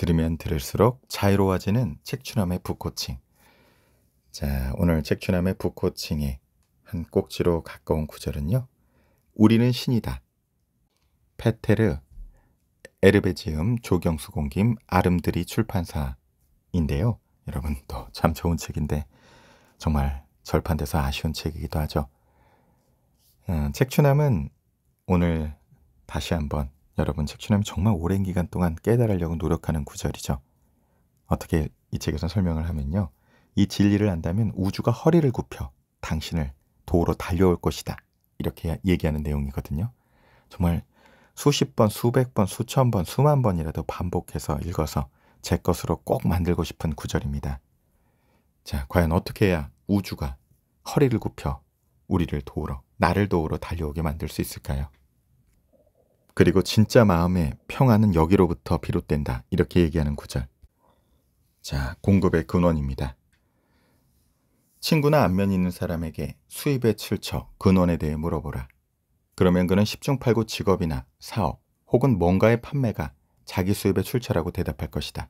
들으면 들을수록 자유로워지는 책추남의 북코칭. 자, 오늘 책추남의 북코칭의 한 꼭지로 가까운 구절은요. 우리는 신이다. 페테르 에르베지음 조경수 공김 아름드리 출판사인데요. 여러분 또 참 좋은 책인데 정말 절판돼서 아쉬운 책이기도 하죠. 음, 어, 책추남은 오늘 다시 한번 여러분 책추남 정말 오랜 기간 동안 깨달으려고 노력하는 구절이죠. 어떻게 이 책에서 설명을 하면요. 이 진리를 안다면 우주가 허리를 굽혀 당신을 도로 달려올 것이다. 이렇게 얘기하는 내용이거든요. 정말 수십 번, 수백 번, 수천 번, 수만 번이라도 반복해서 읽어서 제 것으로 꼭 만들고 싶은 구절입니다. 자, 과연 어떻게 해야 우주가 허리를 굽혀 우리를 도우러, 나를 도우러 달려오게 만들 수 있을까요? 그리고 진짜 마음의 평안은 여기로부터 비롯된다. 이렇게 얘기하는 구절. 자, 공급의 근원입니다. 친구나 안면이 있는 사람에게 수입의 출처, 근원에 대해 물어보라. 그러면 그는 10중8구 직업이나 사업 혹은 뭔가의 판매가 자기 수입의 출처라고 대답할 것이다.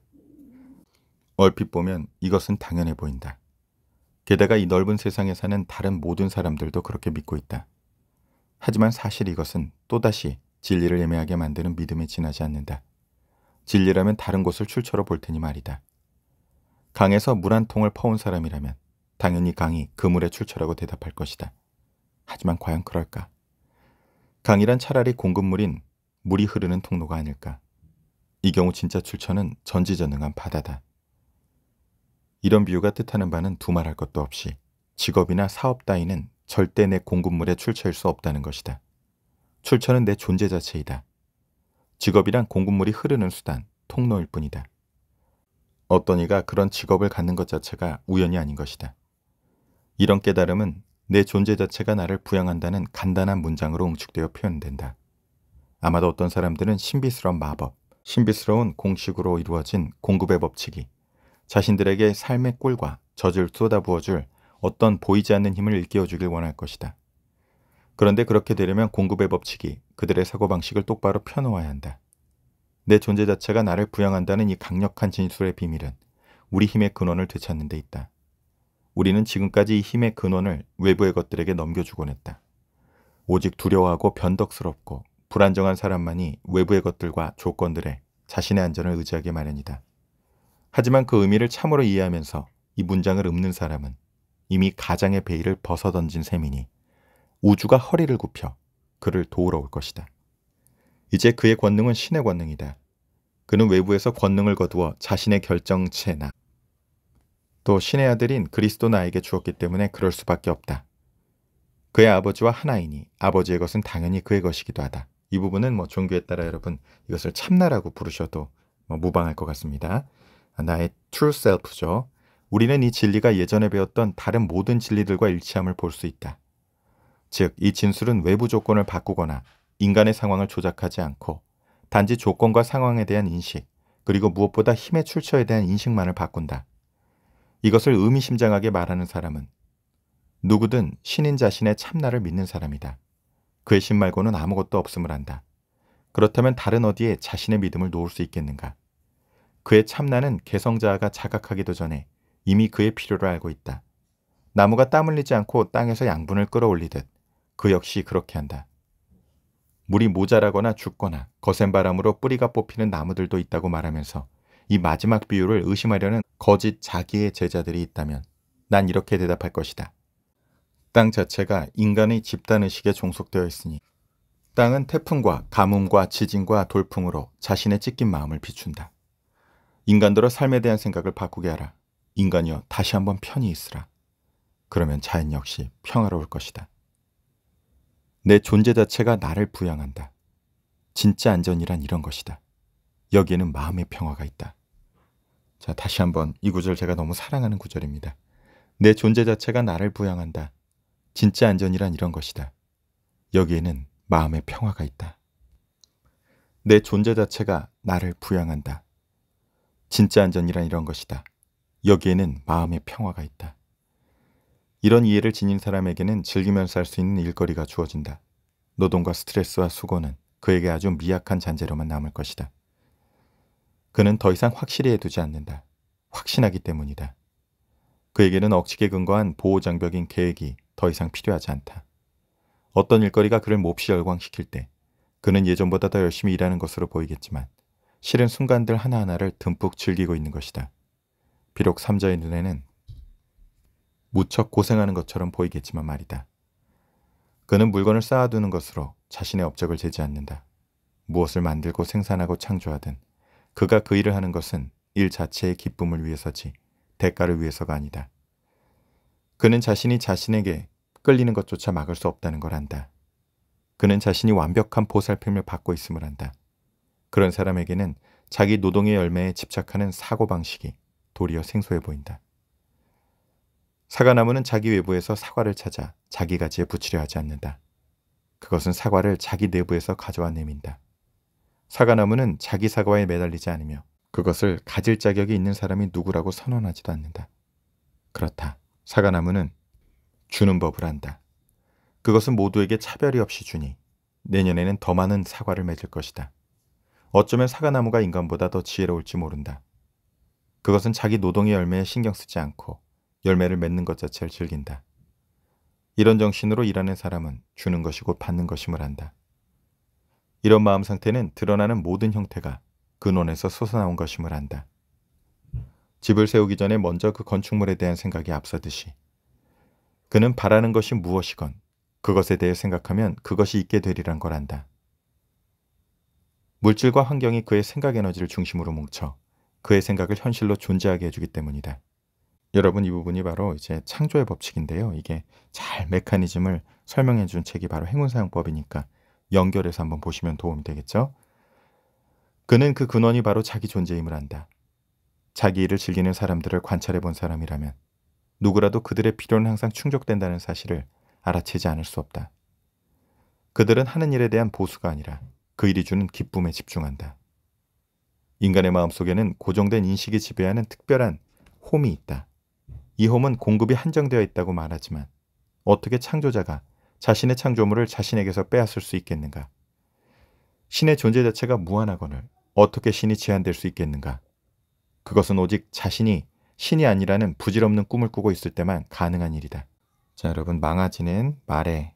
얼핏 보면 이것은 당연해 보인다. 게다가 이 넓은 세상에 사는 다른 모든 사람들도 그렇게 믿고 있다. 하지만 사실 이것은 또다시 진리를 애매하게 만드는 믿음에 지나지 않는다. 진리라면 다른 곳을 출처로 볼 테니 말이다. 강에서 물 한 통을 퍼온 사람이라면 당연히 강이 그 물의 출처라고 대답할 것이다. 하지만 과연 그럴까? 강이란 차라리 공급물인 물이 흐르는 통로가 아닐까? 이 경우 진짜 출처는 전지전능한 바다다. 이런 비유가 뜻하는 바는 두말할 것도 없이 직업이나 사업 따위는 절대 내 공급물의 출처일 수 없다는 것이다. 출처는 내 존재 자체이다. 직업이란 공급물이 흐르는 수단, 통로일 뿐이다. 어떤 이가 그런 직업을 갖는 것 자체가 우연이 아닌 것이다. 이런 깨달음은 내 존재 자체가 나를 부양한다는 간단한 문장으로 응축되어 표현된다. 아마도 어떤 사람들은 신비스러운 마법, 신비스러운 공식으로 이루어진 공급의 법칙이 자신들에게 삶의 꿀과 젖을 쏟아부어줄 어떤 보이지 않는 힘을 일깨워주길 원할 것이다. 그런데 그렇게 되려면 공급의 법칙이 그들의 사고방식을 똑바로 펴놓아야 한다. 내 존재 자체가 나를 부양한다는 이 강력한 진술의 비밀은 우리 힘의 근원을 되찾는 데 있다. 우리는 지금까지 이 힘의 근원을 외부의 것들에게 넘겨주곤 했다. 오직 두려워하고 변덕스럽고 불안정한 사람만이 외부의 것들과 조건들에 자신의 안전을 의지하게 마련이다. 하지만 그 의미를 참으로 이해하면서 이 문장을 읊는 사람은 이미 가장의 베일을 벗어던진 셈이니 우주가 허리를 굽혀 그를 도우러 올 것이다. 이제 그의 권능은 신의 권능이다. 그는 외부에서 권능을 거두어 자신의 결정체나 또 신의 아들인 그리스도 나에게 주었기 때문에 그럴 수밖에 없다. 그의 아버지와 하나이니 아버지의 것은 당연히 그의 것이기도 하다. 이 부분은 뭐 종교에 따라 여러분 이것을 참나라고 부르셔도 뭐 무방할 것 같습니다. 나의 true self죠. 우리는 이 진리가 예전에 배웠던 다른 모든 진리들과 일치함을 볼 수 있다. 즉, 이 진술은 외부 조건을 바꾸거나 인간의 상황을 조작하지 않고 단지 조건과 상황에 대한 인식, 그리고 무엇보다 힘의 출처에 대한 인식만을 바꾼다. 이것을 의미심장하게 말하는 사람은 누구든 신인 자신의 참나를 믿는 사람이다. 그의 신 말고는 아무것도 없음을 안다. 그렇다면 다른 어디에 자신의 믿음을 놓을 수 있겠는가? 그의 참나는 개성자아가 자각하기도 전에 이미 그의 필요를 알고 있다. 나무가 땀 흘리지 않고 땅에서 양분을 끌어올리듯 그 역시 그렇게 한다. 물이 모자라거나 죽거나 거센 바람으로 뿌리가 뽑히는 나무들도 있다고 말하면서 이 마지막 비유를 의심하려는 거짓 자기의 제자들이 있다면 난 이렇게 대답할 것이다. 땅 자체가 인간의 집단의식에 종속되어 있으니 땅은 태풍과 가뭄과 지진과 돌풍으로 자신의 찢긴 마음을 비춘다. 인간들로 삶에 대한 생각을 바꾸게 하라. 인간이여 다시 한번 편히 있으라. 그러면 자연 역시 평화로울 것이다. 내 존재 자체가 나를 부양한다. 진짜 안전이란 이런 것이다. 여기에는 마음의 평화가 있다. 자, 다시 한번 이 구절 제가 너무 사랑하는 구절입니다. 내 존재 자체가 나를 부양한다. 진짜 안전이란 이런 것이다. 여기에는 마음의 평화가 있다. 내 존재 자체가 나를 부양한다. 진짜 안전이란 이런 것이다. 여기에는 마음의 평화가 있다. 이런 이해를 지닌 사람에게는 즐기면서 할 수 있는 일거리가 주어진다. 노동과 스트레스와 수고는 그에게 아주 미약한 잔재로만 남을 것이다. 그는 더 이상 확실히 해두지 않는다. 확신하기 때문이다. 그에게는 억측에 근거한 보호장벽인 계획이 더 이상 필요하지 않다. 어떤 일거리가 그를 몹시 열광시킬 때 그는 예전보다 더 열심히 일하는 것으로 보이겠지만 실은 순간들 하나하나를 듬뿍 즐기고 있는 것이다. 비록 삼자의 눈에는 무척 고생하는 것처럼 보이겠지만 말이다. 그는 물건을 쌓아두는 것으로 자신의 업적을 재지 않는다. 무엇을 만들고 생산하고 창조하든 그가 그 일을 하는 것은 일 자체의 기쁨을 위해서지 대가를 위해서가 아니다. 그는 자신이 자신에게 끌리는 것조차 막을 수 없다는 걸 안다. 그는 자신이 완벽한 보살핌을 받고 있음을 안다. 그런 사람에게는 자기 노동의 열매에 집착하는 사고방식이 도리어 생소해 보인다. 사과나무는 자기 외부에서 사과를 찾아 자기가 지에붙이려 하지 않는다. 그것은 사과를 자기 내부에서 가져와 내민다. 사과나무는 자기 사과에 매달리지 않으며 그것을 가질 자격이 있는 사람이 누구라고 선언하지도 않는다. 그렇다. 사과나무는 주는 법을 안다. 그것은 모두에게 차별이 없이 주니 내년에는 더 많은 사과를 맺을 것이다. 어쩌면 사과나무가 인간보다 더 지혜로울지 모른다. 그것은 자기 노동의 열매에 신경 쓰지 않고 열매를 맺는 것 자체를 즐긴다. 이런 정신으로 일하는 사람은 주는 것이고 받는 것임을 안다. 이런 마음 상태는 드러나는 모든 형태가 근원에서 솟아나온 것임을 안다. 집을 세우기 전에 먼저 그 건축물에 대한 생각이 앞서듯이 그는 바라는 것이 무엇이건 그것에 대해 생각하면 그것이 있게 되리란 걸 안다. 물질과 환경이 그의 생각 에너지를 중심으로 뭉쳐 그의 생각을 현실로 존재하게 해주기 때문이다. 여러분 이 부분이 바로 이제 창조의 법칙인데요. 이게 잘 메커니즘을 설명해 준 책이 바로 행운사용법이니까 연결해서 한번 보시면 도움이 되겠죠. 그는 그 근원이 바로 자기 존재임을 안다. 자기 일을 즐기는 사람들을 관찰해 본 사람이라면 누구라도 그들의 필요는 항상 충족된다는 사실을 알아채지 않을 수 없다. 그들은 하는 일에 대한 보수가 아니라 그 일이 주는 기쁨에 집중한다. 인간의 마음속에는 고정된 인식이 지배하는 특별한 홈이 있다. 이홈은 공급이 한정되어 있다고 말하지만 어떻게 창조자가 자신의 창조물을 자신에게서 빼앗을 수 있겠는가? 신의 존재 자체가 무한하거늘 어떻게 신이 제한될 수 있겠는가? 그것은 오직 자신이 신이 아니라는 부질없는 꿈을 꾸고 있을 때만 가능한 일이다. 자, 여러분 망아지는 말의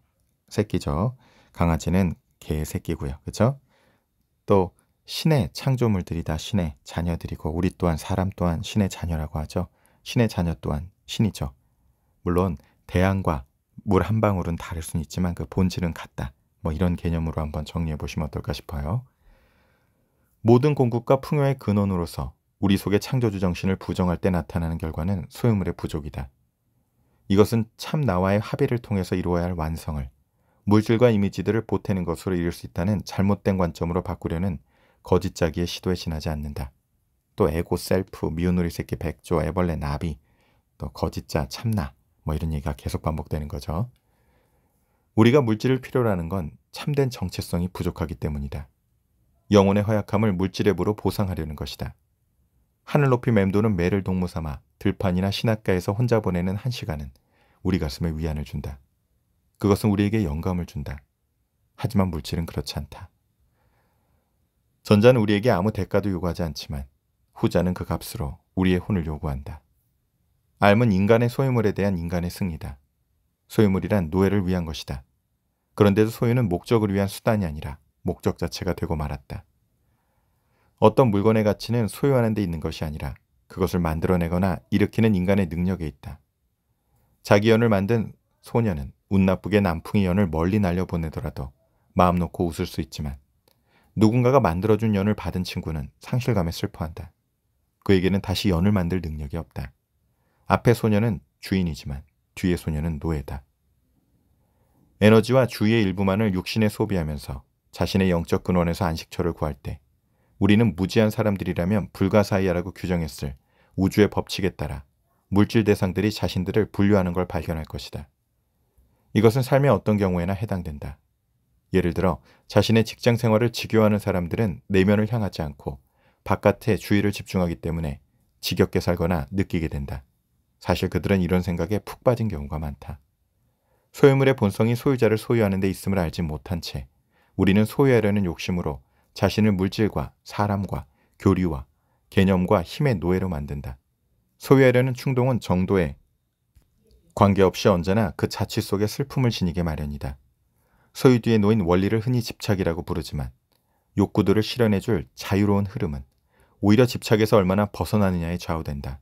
새끼죠. 강아지는 개의 새끼고요. 그렇죠? 또 신의 창조물들이 다 신의 자녀들이고 우리 또한 사람 또한 신의 자녀라고 하죠. 신의 자녀 또한 신이죠. 물론 대양과 물 한 방울은 다를 수는 있지만 그 본질은 같다. 뭐 이런 개념으로 한번 정리해 보시면 어떨까 싶어요. 모든 공급과 풍요의 근원으로서 우리 속의 창조주 정신을 부정할 때 나타나는 결과는 소유물의 부족이다. 이것은 참 나와의 합의를 통해서 이루어야 할 완성을 물질과 이미지들을 보태는 것으로 이룰 수 있다는 잘못된 관점으로 바꾸려는 거짓자기의 시도에 지나지 않는다. 또 에고, 셀프, 미운우리 새끼, 백조, 애벌레, 나비 또 거짓자, 참나 뭐 이런 얘기가 계속 반복되는 거죠. 우리가 물질을 필요로 하는 건 참된 정체성이 부족하기 때문이다. 영혼의 허약함을 물질의 으로 보상하려는 것이다. 하늘 높이 맴도는 매를 동무 삼아 들판이나 신학가에서 혼자 보내는 한 시간은 우리 가슴에 위안을 준다. 그것은 우리에게 영감을 준다. 하지만 물질은 그렇지 않다. 전자는 우리에게 아무 대가도 요구하지 않지만 후자는 그 값으로 우리의 혼을 요구한다. 앎은 인간의 소유물에 대한 인간의 승리다. 소유물이란 노예를 위한 것이다. 그런데도 소유는 목적을 위한 수단이 아니라 목적 자체가 되고 말았다. 어떤 물건의 가치는 소유하는 데 있는 것이 아니라 그것을 만들어내거나 일으키는 인간의 능력에 있다. 자기 연을 만든 소녀는 운 나쁘게 남풍의 연을 멀리 날려보내더라도 마음 놓고 웃을 수 있지만 누군가가 만들어준 연을 받은 친구는 상실감에 슬퍼한다. 그에게는 다시 연을 만들 능력이 없다. 앞의 소녀는 주인이지만 뒤의 소녀는 노예다. 에너지와 주의 일부만을 육신에 소비하면서 자신의 영적 근원에서 안식처를 구할 때 우리는 무지한 사람들이라면 불가사의하라고 규정했을 우주의 법칙에 따라 물질 대상들이 자신들을 분류하는 걸 발견할 것이다. 이것은 삶의 어떤 경우에나 해당된다. 예를 들어 자신의 직장 생활을 지겨워하는 사람들은 내면을 향하지 않고 바깥에 주의를 집중하기 때문에 지겹게 살거나 느끼게 된다. 사실 그들은 이런 생각에 푹 빠진 경우가 많다. 소유물의 본성이 소유자를 소유하는 데 있음을 알지 못한 채 우리는 소유하려는 욕심으로 자신을 물질과 사람과 교류와 개념과 힘의 노예로 만든다. 소유하려는 충동은 정도에 관계없이 언제나 그 자취 속에 슬픔을 지니게 마련이다. 소유 뒤에 놓인 원리를 흔히 집착이라고 부르지만 욕구들을 실현해줄 자유로운 흐름은 오히려 집착에서 얼마나 벗어나느냐에 좌우된다.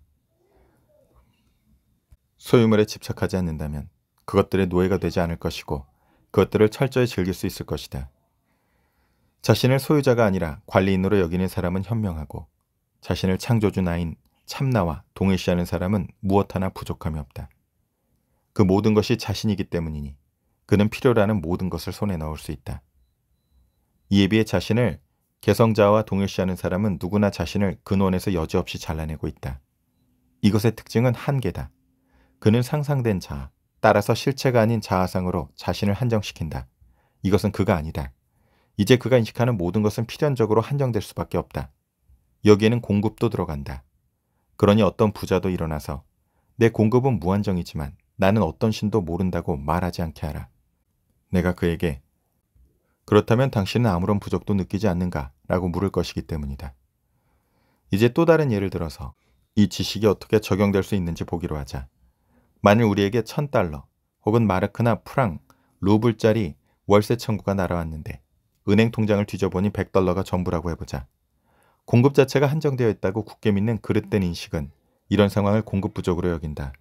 소유물에 집착하지 않는다면 그것들의 노예가 되지 않을 것이고 그것들을 철저히 즐길 수 있을 것이다. 자신을 소유자가 아니라 관리인으로 여기는 사람은 현명하고 자신을 창조주 나인 참나와 동일시하는 사람은 무엇 하나 부족함이 없다. 그 모든 것이 자신이기 때문이니 그는 필요라는 모든 것을 손에 넣을 수 있다. 이에 비해 자신을 개성자와 동일시하는 사람은 누구나 자신을 근원에서 여지없이 잘라내고 있다. 이것의 특징은 한계다. 그는 상상된 자아, 따라서 실체가 아닌 자아상으로 자신을 한정시킨다. 이것은 그가 아니다. 이제 그가 인식하는 모든 것은 필연적으로 한정될 수밖에 없다. 여기에는 공급도 들어간다. 그러니 어떤 부자도 일어나서 내 공급은 무한정이지만 나는 어떤 신도 모른다고 말하지 않게 하라. 내가 그에게 그렇다면 당신은 아무런 부족도 느끼지 않는가? 라고 물을 것이기 때문이다. 이제 또 다른 예를 들어서 이 지식이 어떻게 적용될 수 있는지 보기로 하자. 만일 우리에게 천달러 혹은 마르크나 프랑, 루블짜리 월세 청구가 날아왔는데 은행 통장을 뒤져보니 백달러가 전부라고 해보자. 공급 자체가 한정되어 있다고 굳게 믿는 그릇된 인식은 이런 상황을 공급 부족으로 여긴다.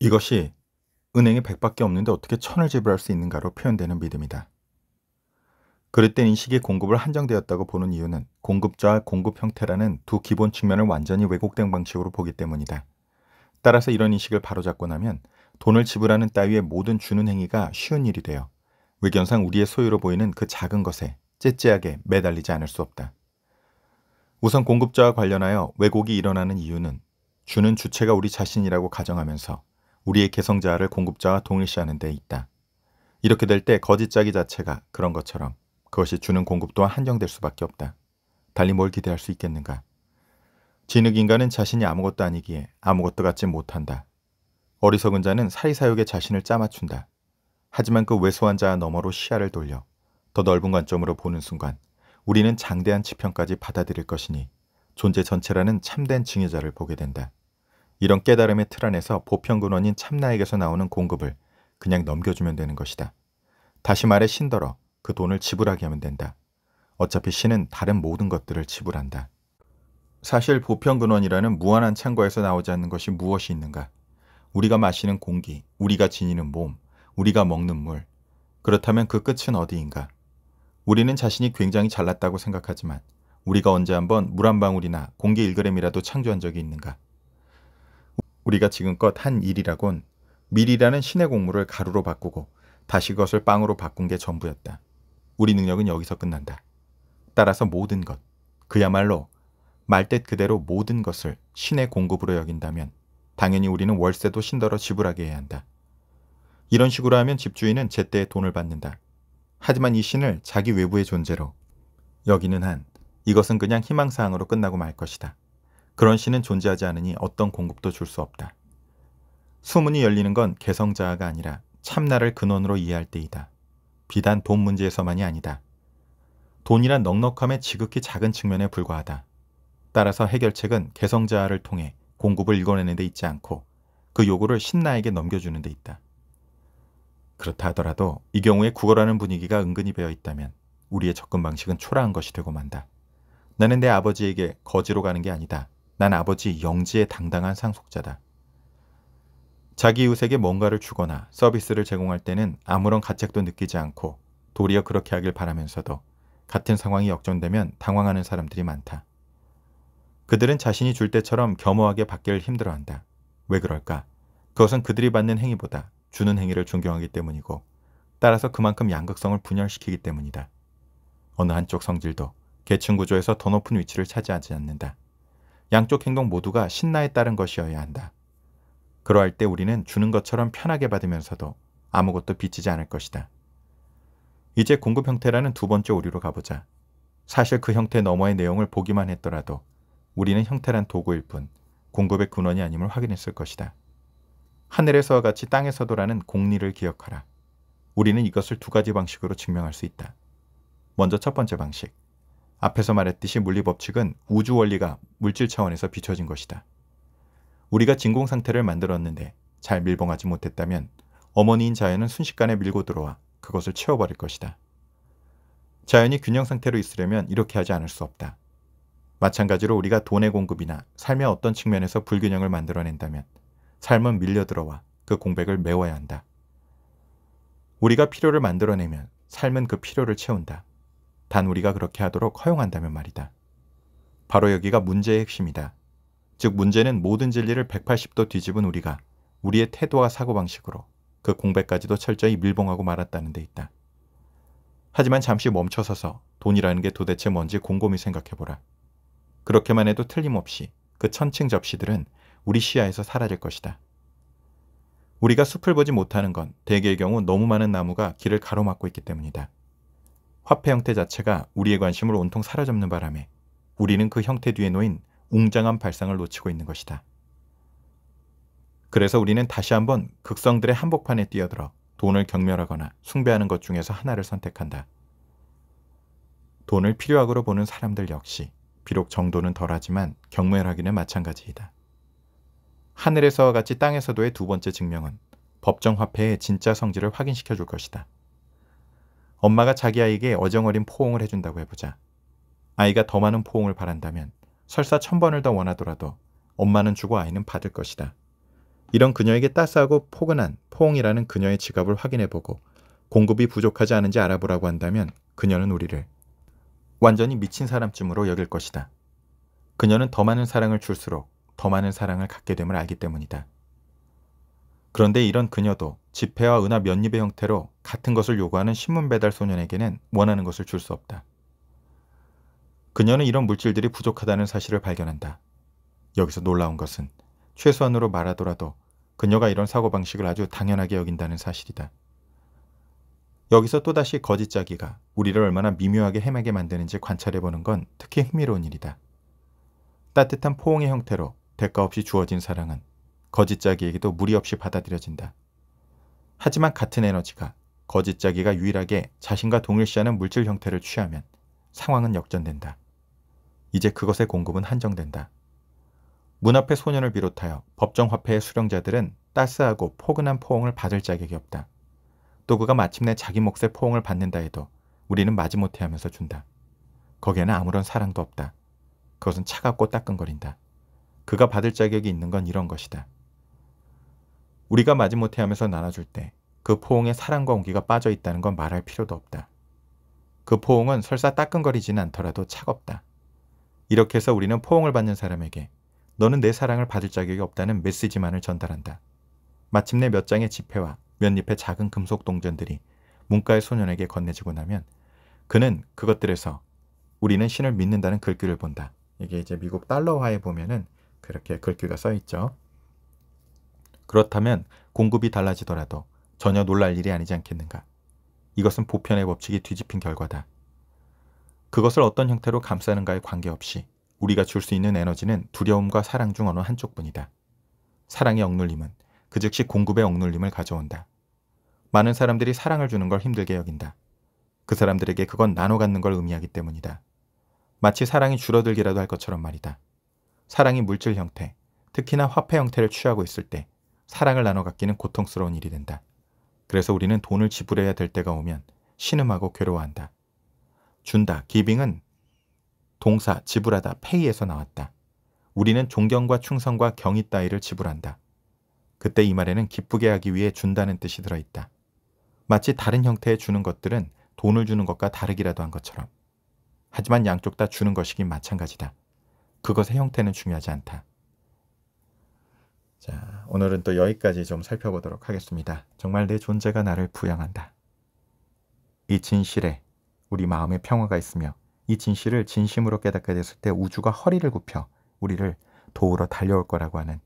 이것이 은행에 백밖에 없는데 어떻게 천을 지불할 수 있는가로 표현되는 믿음이다. 그릇된 인식이 공급을 한정되었다고 보는 이유는 공급자와 공급 형태라는 두 기본 측면을 완전히 왜곡된 방식으로 보기 때문이다. 따라서 이런 인식을 바로잡고 나면 돈을 지불하는 따위의 모든 주는 행위가 쉬운 일이 되어 외견상 우리의 소유로 보이는 그 작은 것에 째째하게 매달리지 않을 수 없다. 우선 공급자와 관련하여 왜곡이 일어나는 이유는 주는 주체가 우리 자신이라고 가정하면서 우리의 개성자아를 공급자와 동일시하는 데 있다. 이렇게 될 때 거짓 자기 자체가 그런 것처럼 그것이 주는 공급 또한 한정될 수밖에 없다. 달리 뭘 기대할 수 있겠는가? 진흙 인간은 자신이 아무것도 아니기에 아무것도 갖지 못한다. 어리석은 자는 사리사욕에 자신을 짜맞춘다. 하지만 그 왜소한 자 너머로 시야를 돌려 더 넓은 관점으로 보는 순간 우리는 장대한 지평까지 받아들일 것이니 존재 전체라는 참된 증의자를 보게 된다. 이런 깨달음의 틀 안에서 보편근원인 참나에게서 나오는 공급을 그냥 넘겨주면 되는 것이다. 다시 말해 신더러 그 돈을 지불하게 하면 된다. 어차피 신은 다른 모든 것들을 지불한다. 사실 보편근원이라는 무한한 창고에서 나오지 않는 것이 무엇이 있는가? 우리가 마시는 공기, 우리가 지니는 몸, 우리가 먹는 물. 그렇다면 그 끝은 어디인가? 우리는 자신이 굉장히 잘났다고 생각하지만 우리가 언제 한번 물 한 방울이나 공기 1g이라도 창조한 적이 있는가? 우리가 지금껏 한 일이라곤 밀이라는 신의 곡물을 가루로 바꾸고 다시 그것을 빵으로 바꾼 게 전부였다. 우리 능력은 여기서 끝난다. 따라서 모든 것, 그야말로 말뜻 그대로 모든 것을 신의 공급으로 여긴다면 당연히 우리는 월세도 신더러 지불하게 해야 한다. 이런 식으로 하면 집주인은 제때 에 돈을 받는다. 하지만 이 신을 자기 외부의 존재로 여기는 한 이것은 그냥 희망사항으로 끝나고 말 것이다. 그런 신은 존재하지 않으니 어떤 공급도 줄 수 없다. 소문이 열리는 건 개성자아가 아니라 참나를 근원으로 이해할 때이다. 비단 돈 문제에서만이 아니다. 돈이란 넉넉함의 지극히 작은 측면에 불과하다. 따라서 해결책은 개성자아를 통해 공급을 읽어내는 데 있지 않고 그 요구를 신나에게 넘겨주는 데 있다. 그렇다 하더라도 이 경우에 국어라는 분위기가 은근히 배어 있다면 우리의 접근 방식은 초라한 것이 되고 만다. 나는 내 아버지에게 거지로 가는 게 아니다. 난 아버지 영지의 당당한 상속자다. 자기 이웃에게 뭔가를 주거나 서비스를 제공할 때는 아무런 가책도 느끼지 않고 도리어 그렇게 하길 바라면서도 같은 상황이 역전되면 당황하는 사람들이 많다. 그들은 자신이 줄 때처럼 겸허하게 받기를 힘들어한다. 왜 그럴까? 그것은 그들이 받는 행위보다 주는 행위를 존경하기 때문이고 따라서 그만큼 양극성을 분열시키기 때문이다. 어느 한쪽 성질도 계층 구조에서 더 높은 위치를 차지하지 않는다. 양쪽 행동 모두가 신나에 따른 것이어야 한다. 그러할 때 우리는 주는 것처럼 편하게 받으면서도 아무것도 비치지 않을 것이다. 이제 공급 형태라는 두 번째 오류로 가보자. 사실 그 형태 너머의 내용을 보기만 했더라도 우리는 형태란 도구일 뿐 공급의 근원이 아님을 확인했을 것이다. 하늘에서와 같이 땅에서도라는 공리를 기억하라. 우리는 이것을 두 가지 방식으로 증명할 수 있다. 먼저 첫 번째 방식. 앞에서 말했듯이 물리 법칙은 우주 원리가 물질 차원에서 비춰진 것이다. 우리가 진공 상태를 만들었는데 잘 밀봉하지 못했다면 어머니인 자연은 순식간에 밀고 들어와 그것을 채워버릴 것이다. 자연이 균형 상태로 있으려면 이렇게 하지 않을 수 없다. 마찬가지로 우리가 돈의 공급이나 삶의 어떤 측면에서 불균형을 만들어낸다면 삶은 밀려들어와 그 공백을 메워야 한다. 우리가 필요를 만들어내면 삶은 그 필요를 채운다. 단 우리가 그렇게 하도록 허용한다면 말이다. 바로 여기가 문제의 핵심이다. 즉 문제는 모든 진리를 180도 뒤집은 우리가 우리의 태도와 사고방식으로 그 공백까지도 철저히 밀봉하고 말았다는 데 있다. 하지만 잠시 멈춰서서 돈이라는 게 도대체 뭔지 곰곰이 생각해보라. 그렇게만 해도 틀림없이 그 천층 접시들은 우리 시야에서 사라질 것이다. 우리가 숲을 보지 못하는 건 대개의 경우 너무 많은 나무가 길을 가로막고 있기 때문이다. 화폐 형태 자체가 우리의 관심을 온통 사로잡는 바람에 우리는 그 형태 뒤에 놓인 웅장한 발상을 놓치고 있는 것이다. 그래서 우리는 다시 한번 극성들의 한복판에 뛰어들어 돈을 경멸하거나 숭배하는 것 중에서 하나를 선택한다. 돈을 필요악으로 보는 사람들 역시 비록 정도는 덜하지만 경멸하기는 마찬가지이다. 하늘에서와 같이 땅에서도의 두 번째 증명은 법정 화폐의 진짜 성질을 확인시켜 줄 것이다. 엄마가 자기 아이에게 어정어린 포옹을 해준다고 해보자. 아이가 더 많은 포옹을 바란다면 설사 천 번을 더 원하더라도 엄마는 주고 아이는 받을 것이다. 이런 그녀에게 따스하고 포근한 포옹이라는 그녀의 지갑을 확인해보고 공급이 부족하지 않은지 알아보라고 한다면 그녀는 우리를 완전히 미친 사람쯤으로 여길 것이다. 그녀는 더 많은 사랑을 줄수록 더 많은 사랑을 갖게 됨을 알기 때문이다. 그런데 이런 그녀도 지폐와 은하 면입의 형태로 같은 것을 요구하는 신문 배달 소년에게는 원하는 것을 줄 수 없다. 그녀는 이런 물질들이 부족하다는 사실을 발견한다. 여기서 놀라운 것은 최소한으로 말하더라도 그녀가 이런 사고방식을 아주 당연하게 여긴다는 사실이다. 여기서 또다시 거짓자기가 우리를 얼마나 미묘하게 헤매게 만드는지 관찰해보는 건 특히 흥미로운 일이다. 따뜻한 포옹의 형태로 대가 없이 주어진 사랑은 거짓자기에게도 무리 없이 받아들여진다. 하지만 같은 에너지가 거짓자기가 유일하게 자신과 동일시하는 물질 형태를 취하면 상황은 역전된다. 이제 그것의 공급은 한정된다. 문앞에 소년을 비롯하여 법정화폐의 수령자들은 따스하고 포근한 포옹을 받을 자격이 없다. 또 그가 마침내 자기 몫의 포옹을 받는다 해도 우리는 마지못해 하면서 준다. 거기에는 아무런 사랑도 없다. 그것은 차갑고 따끔거린다 그가 받을 자격이 있는 건 이런 것이다. 우리가 마지못해 하면서 나눠줄 때 그 포옹에 사랑과 온기가 빠져 있다는 건 말할 필요도 없다. 그 포옹은 설사 따끔거리진 않더라도 차갑다. 이렇게 해서 우리는 포옹을 받는 사람에게 너는 내 사랑을 받을 자격이 없다는 메시지만을 전달한다. 마침내 몇 장의 지폐와 몇 잎의 작은 금속 동전들이 문과의 소년에게 건네지고 나면 그는 그것들에서 우리는 신을 믿는다는 글귀를 본다. 이게 이제 미국 달러화에 보면은 그렇게 글귀가 써 있죠. 그렇다면 공급이 달라지더라도 전혀 놀랄 일이 아니지 않겠는가. 이것은 보편의 법칙이 뒤집힌 결과다. 그것을 어떤 형태로 감싸는가에 관계없이 우리가 줄 수 있는 에너지는 두려움과 사랑 중 어느 한쪽뿐이다. 사랑의 억눌림은 그 즉시 공급의 억눌림을 가져온다. 많은 사람들이 사랑을 주는 걸 힘들게 여긴다. 그 사람들에게 그건 나눠 갖는 걸 의미하기 때문이다. 마치 사랑이 줄어들기라도 할 것처럼 말이다. 사랑이 물질 형태, 특히나 화폐 형태를 취하고 있을 때 사랑을 나눠 갖기는 고통스러운 일이 된다. 그래서 우리는 돈을 지불해야 될 때가 오면 신음하고 괴로워한다. 준다, 기빙은 동사, 지불하다, 페이에서 나왔다. 우리는 존경과 충성과 경의 따위를 지불한다. 그때 이 말에는 기쁘게 하기 위해 준다는 뜻이 들어있다. 마치 다른 형태의 주는 것들은 돈을 주는 것과 다르기라도 한 것처럼. 하지만 양쪽 다 주는 것이긴 마찬가지다. 그것의 형태는 중요하지 않다. 자, 오늘은 또 여기까지 좀 살펴보도록 하겠습니다. 정말 내 존재가 나를 부양한다. 이 진실에 우리 마음의 평화가 있으며 이 진실을 진심으로 깨닫게 됐을 때 우주가 허리를 굽혀 우리를 도우러 달려올 거라고 하는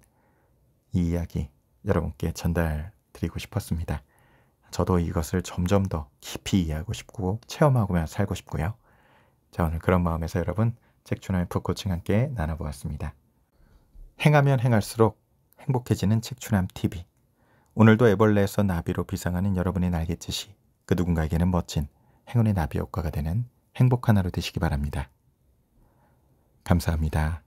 이 이야기 여러분께 전달 드리고 싶었습니다. 저도 이것을 점점 더 깊이 이해하고 싶고 체험하고 살고 싶고요. 자, 오늘 그런 마음에서 여러분 책추나의 풋코칭 함께 나눠보았습니다. 행하면 행할수록 행복해지는 책추남 TV. 오늘도 애벌레에서 나비로 비상하는 여러분의 날갯짓이 그 누군가에게는 멋진 행운의 나비 효과가 되는 행복한 하루 되시기 바랍니다. 감사합니다.